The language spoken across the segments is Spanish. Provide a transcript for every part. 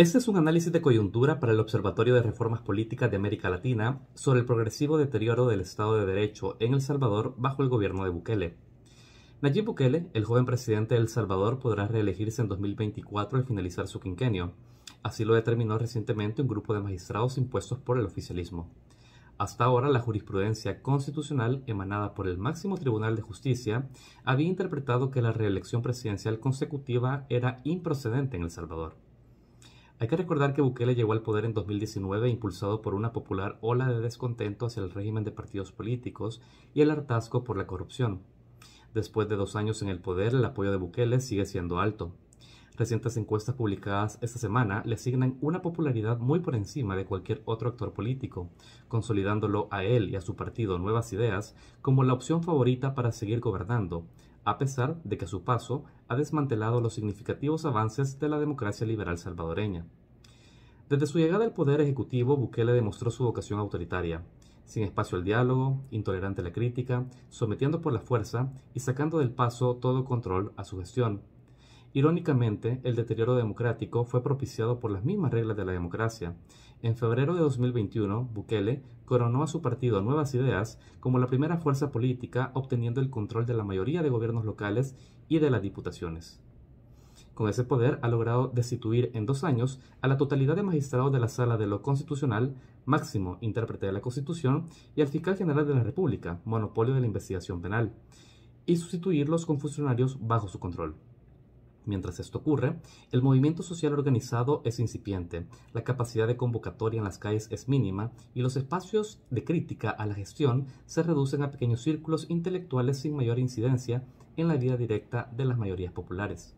Este es un análisis de coyuntura para el Observatorio de Reformas Políticas de América Latina sobre el progresivo deterioro del Estado de Derecho en El Salvador bajo el gobierno de Bukele. Nayib Bukele, el joven presidente de El Salvador, podrá reelegirse en 2024 al finalizar su quinquenio. Así lo determinó recientemente un grupo de magistrados impuestos por el oficialismo. Hasta ahora, la jurisprudencia constitucional emanada por el máximo Tribunal de Justicia había interpretado que la reelección presidencial consecutiva era improcedente en El Salvador. Hay que recordar que Bukele llegó al poder en 2019 impulsado por una popular ola de descontento hacia el régimen de partidos políticos y el hartazgo por la corrupción. Después de dos años en el poder, el apoyo de Bukele sigue siendo alto. Recientes encuestas publicadas esta semana le asignan una popularidad muy por encima de cualquier otro actor político, consolidándolo a él y a su partido Nuevas Ideas como la opción favorita para seguir gobernando, a pesar de que a su paso ha desmantelado los significativos avances de la democracia liberal salvadoreña. Desde su llegada al poder ejecutivo, Bukele demostró su vocación autoritaria, sin espacio al diálogo, intolerante a la crítica, sometiendo por la fuerza y sacando del paso todo control a su gestión Irónicamente, el deterioro democrático fue propiciado por las mismas reglas de la democracia. En febrero de 2021, Bukele coronó a su partido Nuevas Ideas como la primera fuerza política obteniendo el control de la mayoría de gobiernos locales y de las diputaciones. Con ese poder ha logrado destituir en dos años a la totalidad de magistrados de la Sala de lo Constitucional, máximo intérprete de la Constitución, y al fiscal general de la República, monopolio de la investigación penal, y sustituirlos con funcionarios bajo su control. Mientras esto ocurre, el movimiento social organizado es incipiente, la capacidad de convocatoria en las calles es mínima y los espacios de crítica a la gestión se reducen a pequeños círculos intelectuales sin mayor incidencia en la vida directa de las mayorías populares.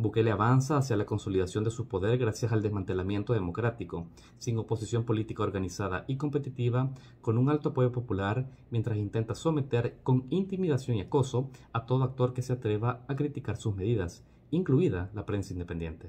Bukele avanza hacia la consolidación de su poder gracias al desmantelamiento democrático, sin oposición política organizada y competitiva, con un alto apoyo popular, mientras intenta someter con intimidación y acoso a todo actor que se atreva a criticar sus medidas, incluida la prensa independiente.